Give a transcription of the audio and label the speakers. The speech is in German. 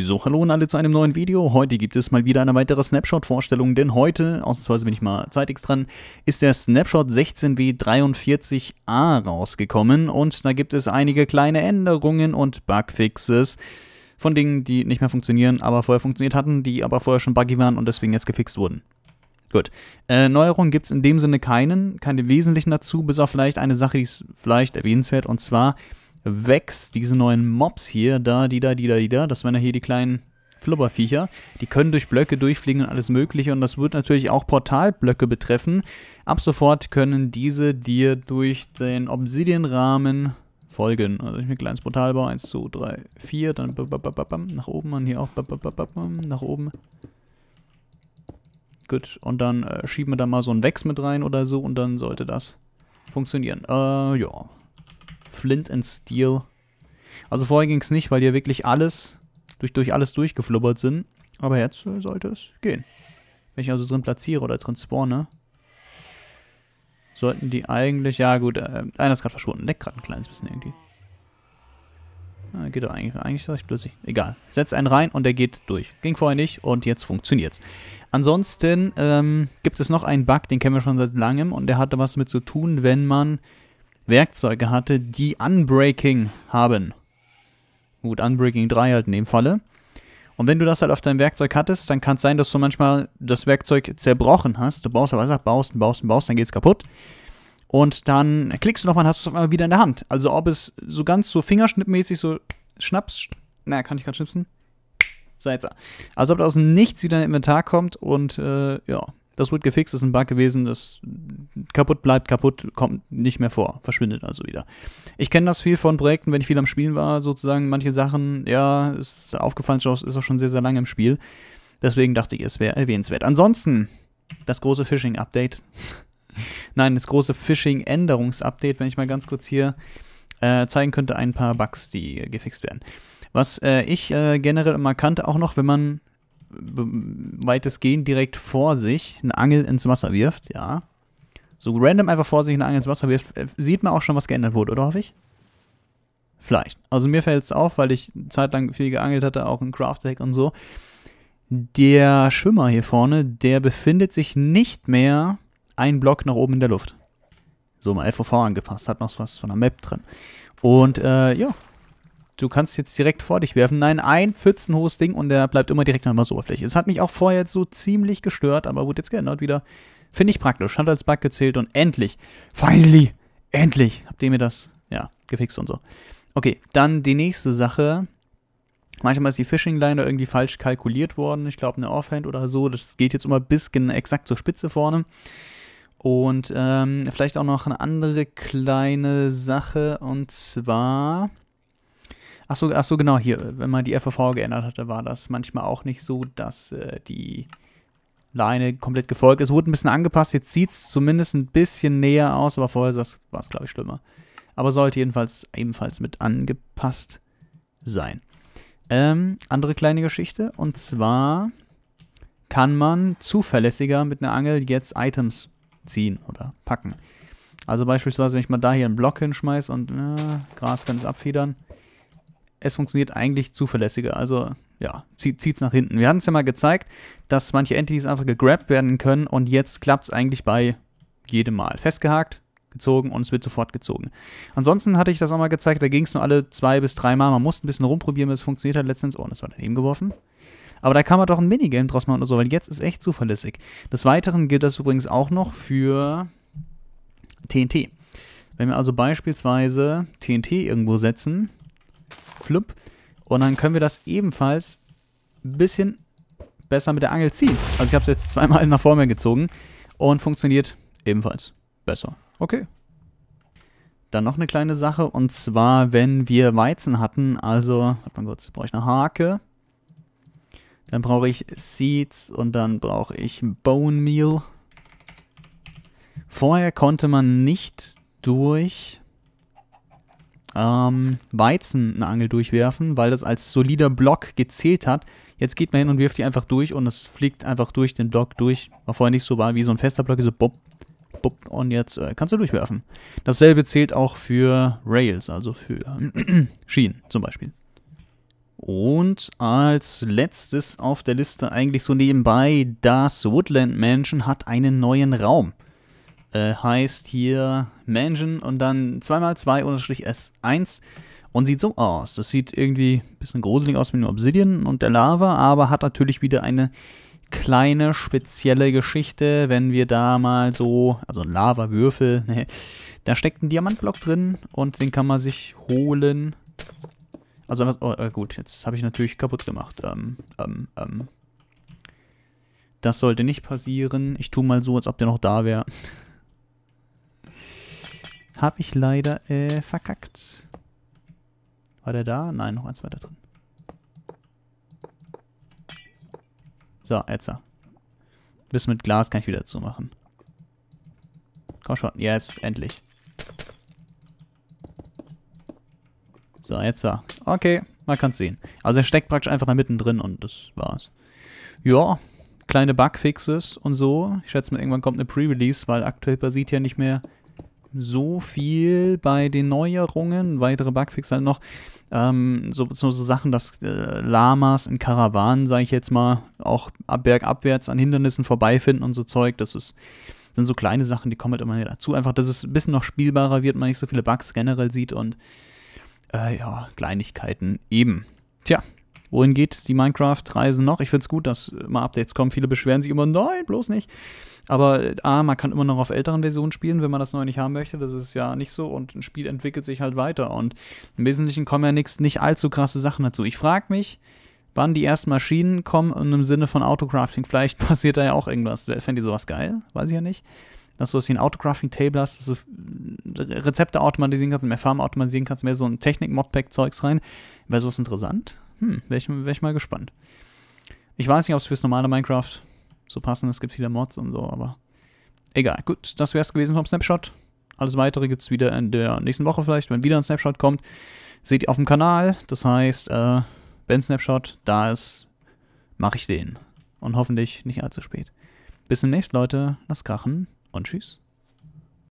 Speaker 1: So, hallo und alle zu einem neuen Video. Heute gibt es mal wieder eine weitere Snapshot-Vorstellung, denn heute, ausnahmsweise bin ich mal zeitig dran, ist der Snapshot 16W43A rausgekommen und da gibt es einige kleine Änderungen und Bugfixes von Dingen, die nicht mehr funktionieren, aber vorher funktioniert hatten, die aber vorher schon buggy waren und deswegen jetzt gefixt wurden. Gut. Äh, Neuerungen gibt es in dem Sinne keinen, keine wesentlichen dazu, bis auf vielleicht eine Sache, die ist vielleicht erwähnenswert, und zwar wächst, diese neuen Mobs hier, da, die da, die da, die da, das wären ja hier die kleinen Flubberviecher. Die können durch Blöcke durchfliegen und alles mögliche und das wird natürlich auch Portalblöcke betreffen. Ab sofort können diese dir durch den Obsidianrahmen folgen. Also ich mir ein kleines Portal baue, 1, 2, 3, 4, dann nach oben und hier auch nach oben. Gut, und dann äh, schieben wir da mal so ein Wex mit rein oder so und dann sollte das funktionieren. Äh, ja. Flint and Steel. Also vorher ging es nicht, weil die wirklich alles, durch, durch alles durchgeflubbert sind. Aber jetzt äh, sollte es gehen. Wenn ich also drin platziere oder drin spawne, sollten die eigentlich, ja gut, äh, einer ist gerade verschwunden, leckt gerade ein kleines bisschen irgendwie. Na, geht doch eigentlich, eigentlich recht flüssig. Egal, setzt einen rein und der geht durch. Ging vorher nicht und jetzt funktioniert's. Ansonsten ähm, gibt es noch einen Bug, den kennen wir schon seit langem und der hatte was mit zu tun, wenn man Werkzeuge hatte, die Unbreaking haben. Gut, Unbreaking 3 halt in dem Falle. Und wenn du das halt auf deinem Werkzeug hattest, dann kann es sein, dass du manchmal das Werkzeug zerbrochen hast. Du baust aber einfach, baust und baust und baust, dann geht's kaputt. Und dann klickst du nochmal und hast es auf einmal wieder in der Hand. Also ob es so ganz so fingerschnittmäßig so schnappst, na, kann ich gerade schnipsen? Salzer. Also ob da aus dem Nichts wieder in Inventar kommt und äh, ja, das wird gefixt, ist ein Bug gewesen, das kaputt bleibt kaputt, kommt nicht mehr vor, verschwindet also wieder. Ich kenne das viel von Projekten, wenn ich viel am Spielen war, sozusagen manche Sachen, ja, ist aufgefallen, ist auch schon sehr, sehr lange im Spiel. Deswegen dachte ich, es wäre erwähnenswert. Ansonsten, das große Phishing-Update. Nein, das große Phishing-Änderungs-Update, wenn ich mal ganz kurz hier äh, zeigen könnte, ein paar Bugs, die äh, gefixt werden. Was äh, ich äh, generell immer kannte, auch noch, wenn man weitestgehend direkt vor sich eine Angel ins Wasser wirft, ja. So random einfach vor sich eine Angel ins Wasser wirft, äh, sieht man auch schon, was geändert wurde, oder hoffe ich? Vielleicht. Also mir fällt es auf, weil ich zeitlang viel geangelt hatte, auch in Craft Deck und so. Der Schwimmer hier vorne, der befindet sich nicht mehr ein Block nach oben in der Luft. So mal FOV angepasst, hat noch was von der Map drin. Und äh, ja, du kannst jetzt direkt vor dich werfen. Nein, ein pfützenhohes Ding und der bleibt immer direkt an der Wasseroberfläche. Es hat mich auch vorher jetzt so ziemlich gestört, aber wurde jetzt geändert wieder. Finde ich praktisch. Hat als Bug gezählt und endlich, finally, endlich habt ihr mir das, ja, gefixt und so. Okay, dann die nächste Sache. Manchmal ist die Fishing Line da irgendwie falsch kalkuliert worden. Ich glaube, eine Offhand oder so. Das geht jetzt immer bis exakt zur Spitze vorne. Und ähm, vielleicht auch noch eine andere kleine Sache. Und zwar Ach so, ach so, genau, hier, wenn man die FVV geändert hatte, war das manchmal auch nicht so, dass äh, die Leine komplett gefolgt ist. Es Wurde ein bisschen angepasst, jetzt sieht es zumindest ein bisschen näher aus, aber vorher war es, glaube ich, schlimmer. Aber sollte jedenfalls ebenfalls mit angepasst sein. Ähm, andere kleine Geschichte, und zwar kann man zuverlässiger mit einer Angel jetzt Items ziehen oder packen. Also beispielsweise, wenn ich mal da hier einen Block hinschmeiße und äh, Gras kann es abfedern, es funktioniert eigentlich zuverlässiger. Also ja, zieht es nach hinten. Wir hatten es ja mal gezeigt, dass manche Entities einfach gegrabt werden können und jetzt klappt es eigentlich bei jedem Mal. Festgehakt, gezogen und es wird sofort gezogen. Ansonsten hatte ich das auch mal gezeigt, da ging es nur alle zwei bis drei Mal. Man musste ein bisschen rumprobieren, bis es funktioniert hat. Letztens, oh, das war daneben geworfen. Aber da kann man doch ein Minigame draus machen oder so, weil jetzt ist echt zuverlässig. Des Weiteren gilt das übrigens auch noch für TNT. Wenn wir also beispielsweise TNT irgendwo setzen, Flump. Und dann können wir das ebenfalls ein bisschen besser mit der Angel ziehen. Also ich habe es jetzt zweimal nach vorne gezogen und funktioniert ebenfalls besser. Okay. Dann noch eine kleine Sache und zwar, wenn wir Weizen hatten, also, warte mal kurz, brauche ich eine Hake. Dann brauche ich Seeds und dann brauche ich Bone Meal. Vorher konnte man nicht durch ähm, Weizen eine Angel durchwerfen, weil das als solider Block gezählt hat. Jetzt geht man hin und wirft die einfach durch und es fliegt einfach durch den Block durch. War vorher nicht so war wie so ein fester Block, so bupp, bupp und jetzt äh, kannst du durchwerfen. Dasselbe zählt auch für Rails, also für Schienen zum Beispiel. Und als letztes auf der Liste eigentlich so nebenbei, das Woodland Mansion hat einen neuen Raum äh, heißt hier Mansion und dann 2x2-S1 und sieht so aus. Das sieht irgendwie ein bisschen gruselig aus mit dem Obsidian und der Lava, aber hat natürlich wieder eine kleine spezielle Geschichte, wenn wir da mal so, also Lava-Würfel, ne, da steckt ein Diamantblock drin und den kann man sich holen. Also, oh, äh, gut, jetzt habe ich natürlich kaputt gemacht. Ähm, ähm, ähm. Das sollte nicht passieren. Ich tue mal so, als ob der noch da wäre. Habe ich leider äh, verkackt. War der da? Nein, noch eins weiter drin. So, jetzt da. Bis mit Glas kann ich wieder zumachen. Komm schon. Yes, endlich. So, jetzt Okay, man kann es sehen. Also er steckt praktisch einfach da mittendrin und das war's. Ja, kleine Bugfixes und so. Ich schätze mal, irgendwann kommt eine Pre-Release, weil aktuell basiert ja nicht mehr so viel bei den Neuerungen, weitere Bugfixer halt noch. Ähm, so, so, so, Sachen, dass äh, Lamas in Karawanen, sage ich jetzt mal, auch bergabwärts an Hindernissen vorbeifinden und so Zeug. Das ist, sind so kleine Sachen, die kommen halt immer dazu. Einfach, dass es ein bisschen noch spielbarer wird, man nicht so viele Bugs generell sieht und äh, ja, Kleinigkeiten eben. Tja, Wohin geht die minecraft reisen noch? Ich finde es gut, dass mal Updates kommen. Viele beschweren sich immer, nein, bloß nicht. Aber äh, A, man kann immer noch auf älteren Versionen spielen, wenn man das neu nicht haben möchte. Das ist ja nicht so. Und ein Spiel entwickelt sich halt weiter. Und im Wesentlichen kommen ja nix, nicht allzu krasse Sachen dazu. Ich frage mich, wann die ersten Maschinen kommen im Sinne von Autocrafting. Vielleicht passiert da ja auch irgendwas. Fände ihr sowas geil? Weiß ich ja nicht dass du sowas wie ein autographing table hast, dass du äh, Rezepte automatisieren kannst, mehr Farben automatisieren kannst, mehr so ein Technik-Modpack-Zeugs rein. Wäre sowas interessant? Hm, wäre ich, wär ich mal gespannt. Ich weiß nicht, ob es fürs normale Minecraft so passen ist. Es gibt viele Mods und so, aber egal. Gut, das wäre es gewesen vom Snapshot. Alles weitere gibt es wieder in der nächsten Woche vielleicht, wenn wieder ein Snapshot kommt. Seht ihr auf dem Kanal. Das heißt, äh, wenn Snapshot da ist, mache ich den. Und hoffentlich nicht allzu spät. Bis demnächst, Leute. Lasst krachen und tschüss.